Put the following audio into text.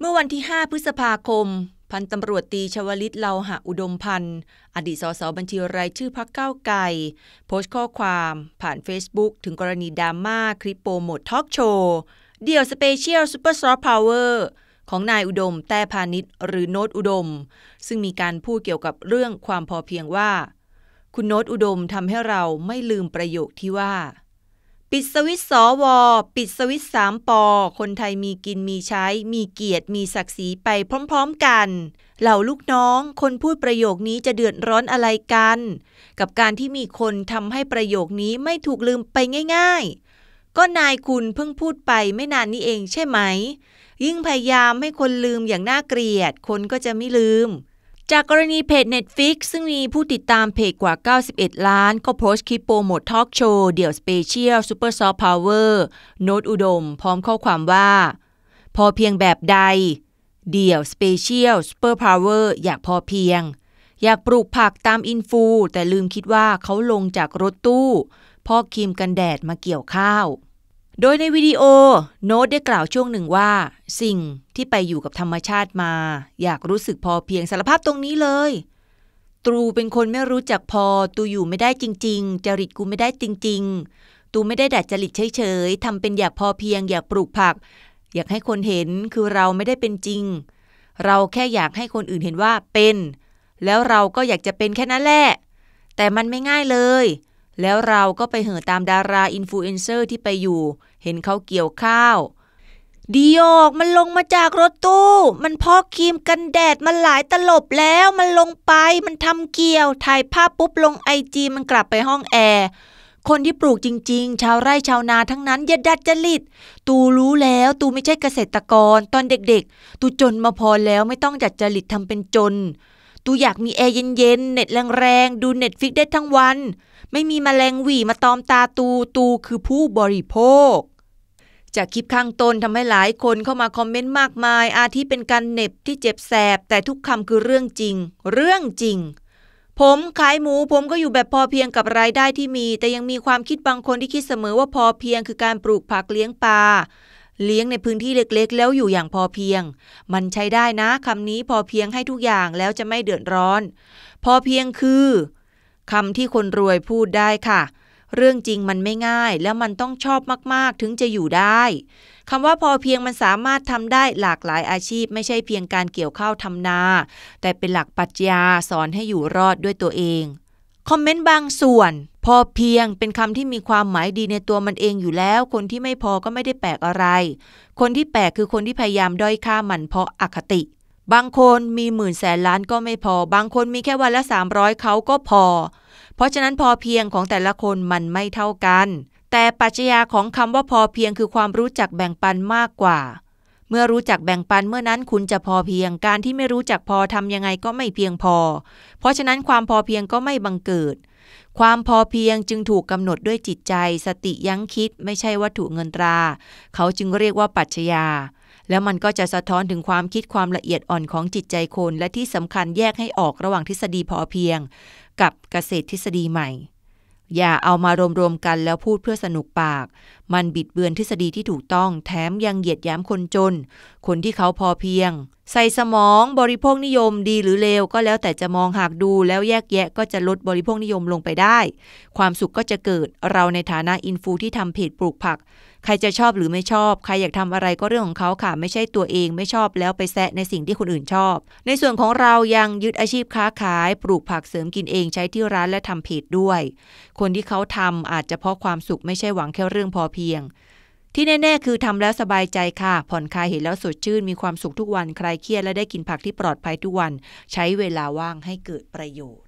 เมื่อวันที่ 5 พฤษภาคม พันตำรวจตีชวลิตเลาหะอุดมพันธ์อดีต สส บัญชีรายชื่อพักเก้าไก่ โพสต์ข้อความ ผ่าน Facebook ถึงกรณีดราม่าคลิปโปรโมททอล์กโชว์ เดี่ยวสเปเชียลซูเปอร์ซอฟต์พาวเวอร์ของนายอุดม แต้พาณิชย์ หรือโนตอุดม ซึ่งมีการพูดเกี่ยวกับเรื่องความพอเพียงว่า คุณโนตอุดมทำให้เราไม่ลืมประโยคที่ว่าปิดสวิตสอวอปิดสวิตสามปอ คนไทยมีกินมีใช้ มีเกียรติมีศักดิ์ศรีไปพร้อมๆกันเหล่าลูกน้อง คนพูดประโยคนี้จะเดือดร้อนอะไรกัน กับการที่มีคนทำให้ประโยคนี้ไม่ถูกลืมไปง่าย ๆ ก็นายคุณเพิ่งพูดไปไม่นานนี้เองใช่ไหม ยิ่งพยายามให้คนลืมอย่างน่าเกลียด คนก็จะไม่ลืมจากกรณีเพจ Netflix ซึ่งมีผู้ติดตามเพจกว่า 91 ล้าน ก็โพสต์คลิปโปรโมททอล์กโชว์ เดี่ยวสเปเชียล ซูเปอร์ซอฟต์พาวเวอร์ โน้ตอุดมพร้อมข้อความว่า พอเพียงแบบใด เดี่ยวสเปเชียล ซูเปอร์พาวเวอร์ อยากพอเพียง อยากปลูกผักตามอินฟู แต่ลืมคิดว่าเขาลงจากรถตู้ พอกครีมกันแดดมาเกี่ยวข้าวโดยในวิดีโอโน้ตได้กล่าวช่วงหนึ่งว่า สิ่งที่ไปอยู่กับธรรมชาติมา อยากรู้สึกพอเพียงสารภาพตรงนี้เลย ตรูเป็นคนไม่รู้จักพอ ตูอยู่ไม่ได้จริง ๆ จริตกูไม่ได้จริง ๆ ตูไม่ได้ดัดจริตเฉยๆทำเป็นอยากพอเพียง อยากปลูกผัก อยากให้คนเห็นคือเราไม่ได้เป็นจริง เราแค่อยากให้คนอื่นเห็นว่าเป็น แล้วเราก็อยากจะเป็นแค่นั้นแหละ แต่มันไม่ง่ายเลยแล้วเราก็ไปเห่อตามดารา อินฟลูเอนเซอร์ที่ไปอยู่ เห็นเขาเกี่ยวข้าว ดีออกมันลงมาจากรถตู้ มันพอกครีมกันแดด มันหลายตลบแล้ว มันลงไป มันทำเกี่ยว ถ่ายภาพปุ๊บลงไอจีมันกลับไปห้องแอร์ คนที่ปลูกจริงๆ ชาวไร่ชาวนาทั้งนั้นยดัดจริต ตูรู้แล้วตูไม่ใช่เกษตรกร ตอนเด็กๆ ตูจนมาพอแล้วไม่ต้องจัดจริตทำเป็นจนตูอยากมีแอร์เย็นๆ เน็ตแรงๆ ดูเน็ตฟิกได้ทั้งวัน ไม่มีมแมลงหวี่ มาตอมตาตูตูคือผู้บริโภค จากคลิปข้างต้นทำให้หลายคนเข้ามาคอมเมนต์มากมาย อาทิเป็นการเน็บที่เจ็บแสบแต่ทุกคำคือเรื่องจริง เรื่องจริง ผมขายหมูผมก็อยู่แบบพอเพียงกับรายได้ที่มี แต่ยังมีความคิดบางคนที่คิดเสมอว่าพอเพียงคือการปลูกผักเลี้ยงปลาเลี้ยงในพื้นที่เล็กๆ แล้วอยู่อย่างพอเพียง มันใช้ได้นะคำนี้พอเพียงให้ทุกอย่างแล้วจะไม่เดือดร้อน พอเพียงคือคำที่คนรวยพูดได้ค่ะ เรื่องจริงมันไม่ง่าย แล้วมันต้องชอบมากๆถึงจะอยู่ได้ คำว่าพอเพียงมันสามารถทำได้หลากหลายอาชีพไม่ใช่เพียงการเกี่ยวข้าวทำนา แต่เป็นหลักปรัชญาสอนให้อยู่รอดด้วยตัวเองคอมเมนต์บางส่วน พอเพียงเป็นคำที่มีความหมายดีในตัวมันเองอยู่แล้ว คนที่ไม่พอก็ไม่ได้แปลกอะไร คนที่แปลกคือคนที่พยายามด้อยค่ามันเพราะอคติ บางคนมีหมื่นแสนล้านก็ไม่พอ บางคนมีแค่วันละ 300เขาก็พอ เพราะฉะนั้นพอเพียงของแต่ละคนมันไม่เท่ากัน แต่ปัจจัยของคำว่าพอเพียงคือความรู้จักแบ่งปันมากกว่าเมื่อรู้จักแบ่งปันเมื่อนั้นคุณจะพอเพียง การที่ไม่รู้จักพอทำยังไงก็ไม่เพียงพอ เพราะฉะนั้นความพอเพียงก็ไม่บังเกิด ความพอเพียงจึงถูกกำหนดด้วยจิตใจ สติยั้งคิดไม่ใช่วัตถุเงินตรา เขาจึงเรียกว่าปัจจยา แล้วมันก็จะสะท้อนถึงความคิดความละเอียดอ่อนของจิตใจคน และที่สำคัญแยกให้ออกระหว่างทฤษฎีพอเพียง กับเกษตรทฤษฎีใหม่อย่าเอามารวมๆกันแล้วพูดเพื่อสนุกปาก มันบิดเบือนทฤษฎีที่ถูกต้อง แถมยังเหยียดย้มคนจน คนที่เขาพอเพียง ใส่สมองบริโภคนิยมดีหรือเลวก็แล้วแต่จะมองหากดูแล้วแยกแยะก็จะลดบริโภคนิยมลงไปได้ ความสุขก็จะเกิด เราในฐานะอินฟูที่ทำเพจปลูกผักใครจะชอบหรือไม่ชอบ ใครอยากทำอะไรก็เรื่องของเขาค่ะไม่ใช่ตัวเอง ไม่ชอบแล้วไปแซะในสิ่งที่คนอื่นชอบ ในส่วนของเรายังยึดอาชีพค้าขาย ปลูกผักเสริมกินเองใช้ที่ร้านและทำเพจด้วย คนที่เขาทำอาจจะเพราะความสุขไม่ใช่หวังแค่เรื่องพอเพียง ที่แน่ ๆ คือทำแล้ว สบายใจค่ะผ่อนคลายเห็นแล้วสดชื่นมีความสุขทุกวันใครเครียดและได้กินผักที่ปลอดภัยทุกวัน ใช้เวลาว่างให้เกิดประโยชน์